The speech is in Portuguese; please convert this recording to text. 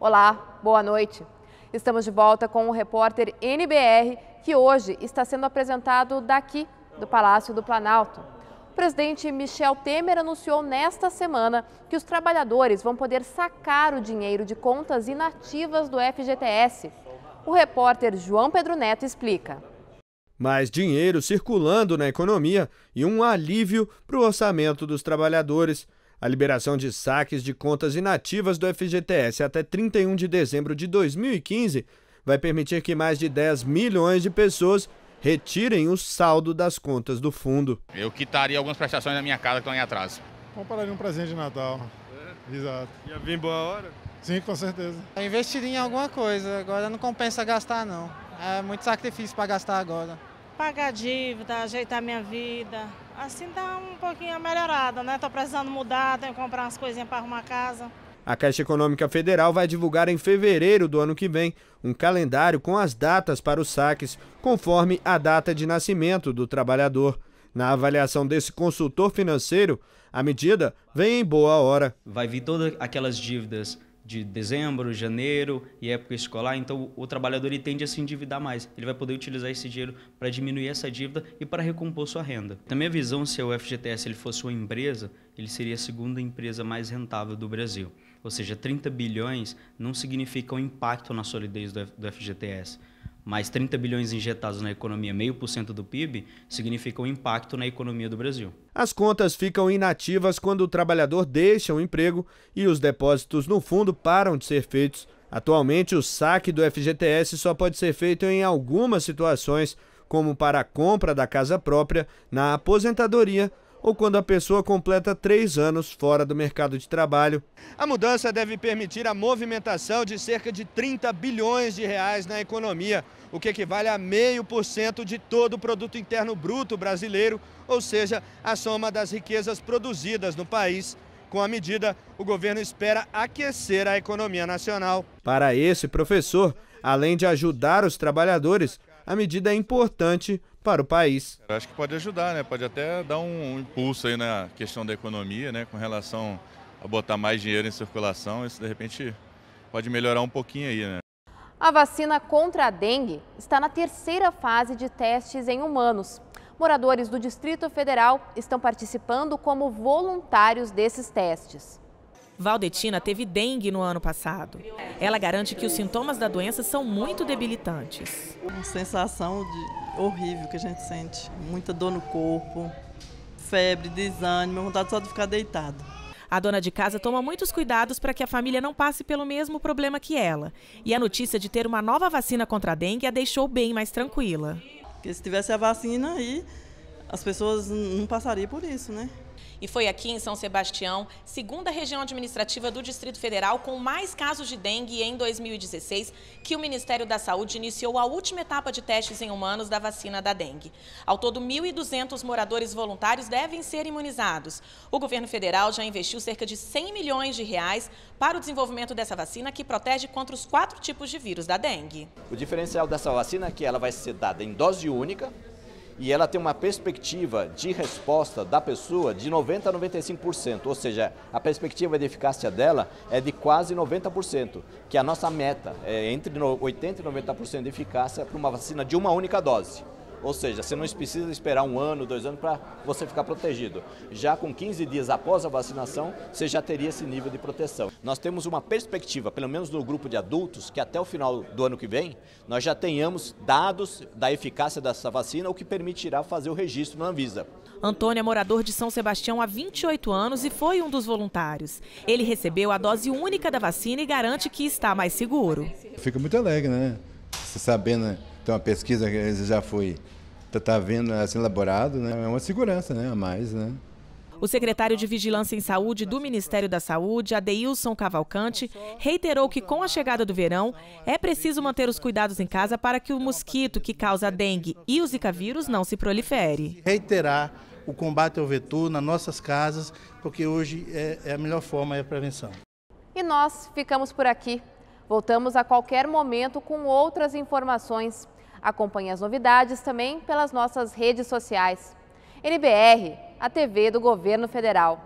Olá, boa noite. Estamos de volta com o repórter NBR, que hoje está sendo apresentado daqui, do Palácio do Planalto. O presidente Michel Temer anunciou nesta semana que os trabalhadores vão poder sacar o dinheiro de contas inativas do FGTS. O repórter João Pedro Neto explica mais dinheiro circulando na economia e um alívio para o orçamento dos trabalhadores a liberação de saques de contas inativas do FGTS até 31 de dezembro de 2015 vai permitir que mais de 10 milhões de pessoas retirem o saldo das contas do fundo. Eu quitaria algumas prestações da minha casa que estão em atraso. Compararia um presente de Natal. É? Exato. Ia vir boa hora? Sim, com certeza. Eu tá investiria em alguma coisa, agora não compensa gastar não. É muito sacrifício para gastar agora. Pagar dívida, ajeitar minha vida, Assim dá tá um pouquinho melhorada, né? Tô precisando mudar, tenho que comprar umas coisinhas para arrumar a casa. A Caixa Econômica Federal vai divulgar em fevereiro do ano que vem um calendário com as datas para os saques, conforme a data de nascimento do trabalhador. Na avaliação desse consultor financeiro, a medida vem em boa hora. Vai vir todas aquelas dívidas de dezembro, janeiro e época escolar, então o trabalhador ele tende a se endividar mais. Ele vai poder utilizar esse dinheiro para diminuir essa dívida e para recompor sua renda. Na minha visão, se o FGTS ele fosse uma empresa, ele seria a segunda empresa mais rentável do Brasil. Ou seja, 30 bilhões não significa um impacto na solidez do FGTS mais 30 bilhões injetados na economia, meio por cento do PIB, significa um impacto na economia do Brasil. As contas ficam inativas quando o trabalhador deixa o emprego e os depósitos no fundo param de ser feitos. Atualmente, o saque do FGTS só pode ser feito em algumas situações, como para a compra da casa própria, na aposentadoria ou quando a pessoa completa três anos fora do mercado de trabalho. A mudança deve permitir a movimentação de cerca de 30 bilhões de reais na economia, o que equivale a meio por cento de todo o produto interno bruto brasileiro, ou seja, a soma das riquezas produzidas no país. Com a medida, o governo espera aquecer a economia nacional. Para esse professor, além de ajudar os trabalhadores, a medida é importante para o país. Eu acho que pode ajudar, né? pode até dar um impulso aí na questão da economia, né? com relação a botar mais dinheiro em circulação, isso de repente pode melhorar um pouquinho aí. Né? A vacina contra a dengue está na terceira fase de testes em humanos. Moradores do Distrito Federal estão participando como voluntários desses testes. Valdetina teve dengue no ano passado. Ela garante que os sintomas da doença são muito debilitantes. Uma sensação de... horrível que a gente sente. Muita dor no corpo, febre, desânimo, vontade só de ficar deitado. A dona de casa toma muitos cuidados para que a família não passe pelo mesmo problema que ela. E a notícia de ter uma nova vacina contra a dengue a deixou bem mais tranquila. Porque se tivesse a vacina aí, as pessoas não passariam por isso, né? E foi aqui em São Sebastião, segunda região administrativa do Distrito Federal com mais casos de dengue em 2016, que o Ministério da Saúde iniciou a última etapa de testes em humanos da vacina da dengue. Ao todo, 1.200 moradores voluntários devem ser imunizados. O governo federal já investiu cerca de 100 milhões de reais para o desenvolvimento dessa vacina que protege contra os quatro tipos de vírus da dengue. O diferencial dessa vacina é que ela vai ser dada em dose única, e ela tem uma perspectiva de resposta da pessoa de 90% a 95%, ou seja, a perspectiva de eficácia dela é de quase 90%, que é a nossa meta, é entre 80% e 90% de eficácia para uma vacina de uma única dose. Ou seja, você não precisa esperar um ano, dois anos para você ficar protegido. Já com 15 dias após a vacinação, você já teria esse nível de proteção. Nós temos uma perspectiva, pelo menos no grupo de adultos, que até o final do ano que vem, nós já tenhamos dados da eficácia dessa vacina, o que permitirá fazer o registro na Anvisa. Antônio é morador de São Sebastião há 28 anos e foi um dos voluntários. Ele recebeu a dose única da vacina e garante que está mais seguro. Fica muito alegre, né? Você sabendo né? Então a pesquisa já foi está tá vendo assim elaborado, né? É uma segurança, né, a mais, né? O secretário de Vigilância em Saúde do Ministério da Saúde, Adeilson Cavalcante, reiterou que com a chegada do verão é preciso manter os cuidados em casa para que o mosquito que causa dengue e o zika vírus não se prolifere. Reiterar o combate ao vetor nas nossas casas, porque hoje é, é a melhor forma é a prevenção. E nós ficamos por aqui. Voltamos a qualquer momento com outras informações. Acompanhe as novidades também pelas nossas redes sociais. NBR, a TV do Governo Federal.